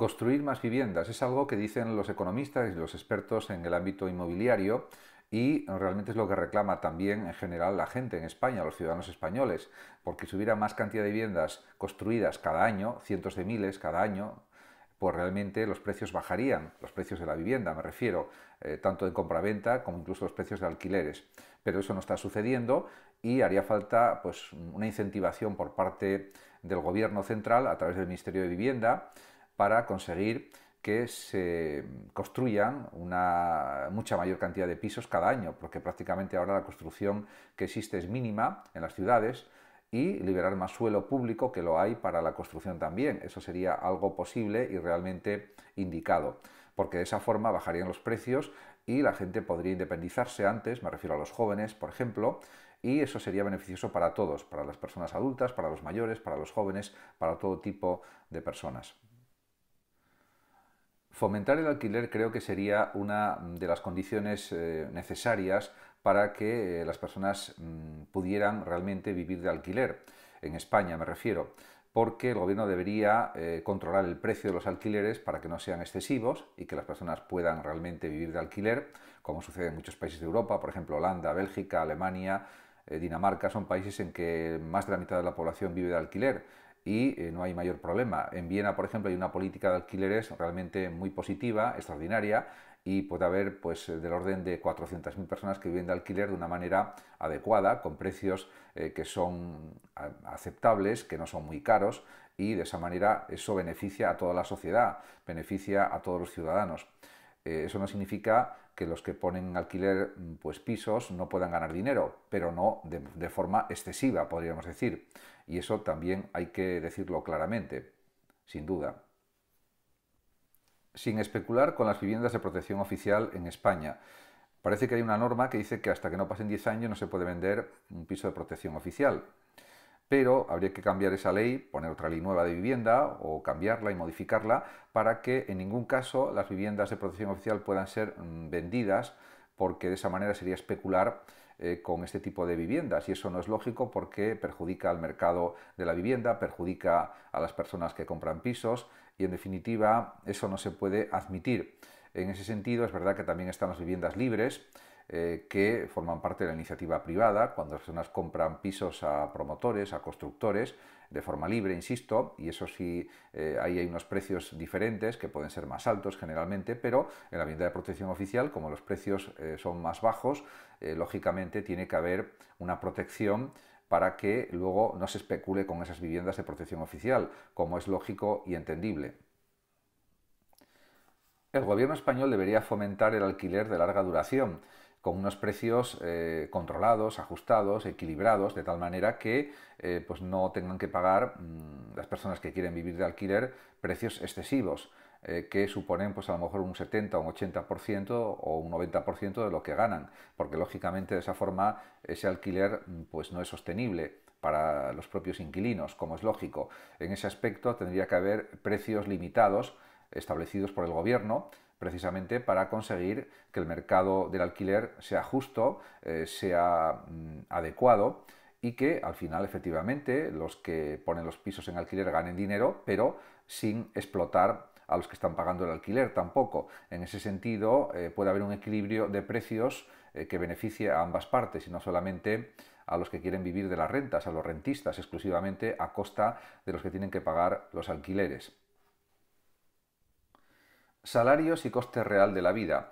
Construir más viviendas es algo que dicen los economistas y los expertos en el ámbito inmobiliario y realmente es lo que reclama también en general la gente en España, los ciudadanos españoles, porque si hubiera más cantidad de viviendas construidas cada año, cientos de miles cada año, pues realmente los precios bajarían, los precios de la vivienda, me refiero, eh, tanto de compraventa como incluso los precios de alquileres. Pero eso no está sucediendo y haría falta pues, una incentivación por parte del gobierno central a través del Ministerio de Vivienda para conseguir que se construyan una mucha mayor cantidad de pisos cada año, porque prácticamente ahora la construcción que existe es mínima en las ciudades y liberar más suelo público que lo hay para la construcción también. Eso sería algo posible y realmente indicado, porque de esa forma bajarían los precios y la gente podría independizarse antes, me refiero a los jóvenes, por ejemplo, y eso sería beneficioso para todos, para las personas adultas, para los mayores, para los jóvenes, para todo tipo de personas. Fomentar el alquiler creo que sería una de las condiciones eh, necesarias para que eh, las personas mm, pudieran realmente vivir de alquiler, en España me refiero, porque el gobierno debería eh, controlar el precio de los alquileres para que no sean excesivos y que las personas puedan realmente vivir de alquiler, como sucede en muchos países de Europa, por ejemplo Holanda, Bélgica, Alemania, Dinamarca, son países en que más de la mitad de la población vive de alquiler y eh, no hay mayor problema. En Viena, por ejemplo, hay una política de alquileres realmente muy positiva, extraordinaria, y puede haber pues, eh, del orden de 400.000 personas que viven de alquiler de una manera adecuada, con precios eh, que son aceptables, que no son muy caros, y de esa manera eso beneficia a toda la sociedad, beneficia a todos los ciudadanos. Eh, eso no significa que los que ponen alquiler mm, pues, pisos no puedan ganar dinero, pero no de, de forma excesiva, podríamos decir. Y eso también hay que decirlo claramente, sin duda. Sin especular con las viviendas de protección oficial en España. Parece que hay una norma que dice que hasta que no pasen 10 años no se puede vender un piso de protección oficial pero habría que cambiar esa ley, poner otra ley nueva de vivienda o cambiarla y modificarla para que en ningún caso las viviendas de protección oficial puedan ser mm, vendidas porque de esa manera sería especular eh, con este tipo de viviendas y eso no es lógico porque perjudica al mercado de la vivienda, perjudica a las personas que compran pisos y en definitiva eso no se puede admitir. En ese sentido es verdad que también están las viviendas libres eh, que forman parte de la iniciativa privada, cuando las personas compran pisos a promotores, a constructores, de forma libre, insisto, y eso sí, eh, ahí hay unos precios diferentes que pueden ser más altos generalmente, pero en la vivienda de protección oficial, como los precios eh, son más bajos, lógicamente tiene que haber una protección para que luego no se especule con esas viviendas de protección oficial, como es lógico y entendible. El gobierno español debería fomentar el alquiler de larga duración con unos precios eh, controlados, ajustados, equilibrados, de tal manera que eh, pues no tengan que pagar mm, las personas que quieren vivir de alquiler precios excesivos, eh, que suponen pues a lo mejor un 70, un 80% o un 90% de lo que ganan, porque lógicamente de esa forma ese alquiler mm, pues no es sostenible para los propios inquilinos, como es lógico. En ese aspecto tendría que haber precios limitados establecidos por el gobierno precisamente para conseguir que el mercado del alquiler sea justo, eh, sea mm, adecuado y que al final efectivamente los que ponen los pisos en alquiler ganen dinero, pero sin explotar a los que están pagando el alquiler tampoco. En ese sentido eh, puede haber un equilibrio de precios eh, que beneficie a ambas partes y no solamente a los que quieren vivir de las rentas, a los rentistas exclusivamente a costa de los que tienen que pagar los alquileres. Salarios y coste real de la vida.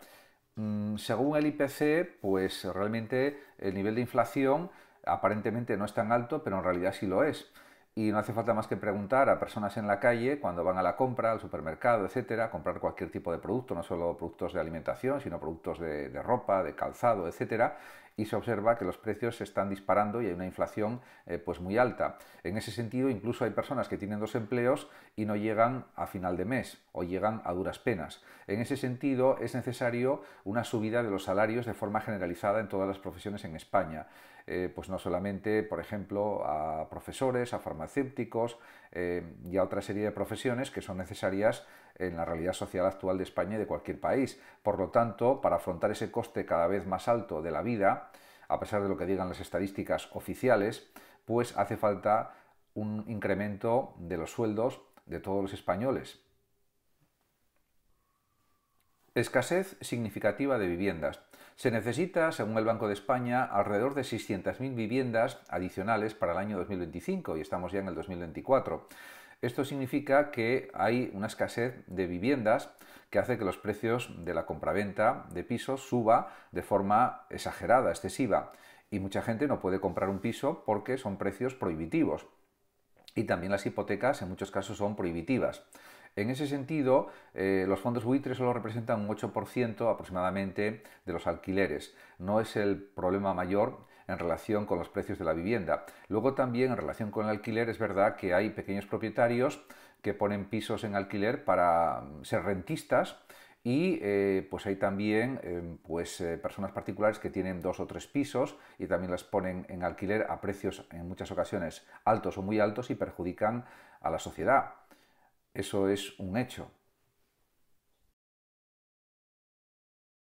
Mm, según el IPC, pues realmente el nivel de inflación aparentemente no es tan alto, pero en realidad sí lo es. Y no hace falta más que preguntar a personas en la calle cuando van a la compra, al supermercado, etcétera, a comprar cualquier tipo de producto, no solo productos de alimentación, sino productos de, de ropa, de calzado, etcétera, y se observa que los precios se están disparando y hay una inflación eh, pues muy alta. En ese sentido, incluso hay personas que tienen dos empleos y no llegan a final de mes o llegan a duras penas. En ese sentido, es necesario una subida de los salarios de forma generalizada en todas las profesiones en España. Eh, pues no solamente, por ejemplo, a profesores, a farmacéuticos eh, y a otra serie de profesiones que son necesarias en la realidad social actual de España y de cualquier país. Por lo tanto, para afrontar ese coste cada vez más alto de la vida, a pesar de lo que digan las estadísticas oficiales, pues hace falta un incremento de los sueldos de todos los españoles. Escasez significativa de viviendas. Se necesita, según el Banco de España, alrededor de 600.000 viviendas adicionales para el año 2025 y estamos ya en el 2024. Esto significa que hay una escasez de viviendas que hace que los precios de la compraventa de pisos suba de forma exagerada, excesiva. Y mucha gente no puede comprar un piso porque son precios prohibitivos. Y también las hipotecas en muchos casos son prohibitivas. En ese sentido, eh, los fondos buitres solo representan un 8% aproximadamente de los alquileres. No es el problema mayor en relación con los precios de la vivienda. Luego también en relación con el alquiler es verdad que hay pequeños propietarios que ponen pisos en alquiler para mm, ser rentistas y eh, pues hay también eh, pues, eh, personas particulares que tienen dos o tres pisos y también las ponen en alquiler a precios en muchas ocasiones altos o muy altos y perjudican a la sociedad. Eso es un hecho.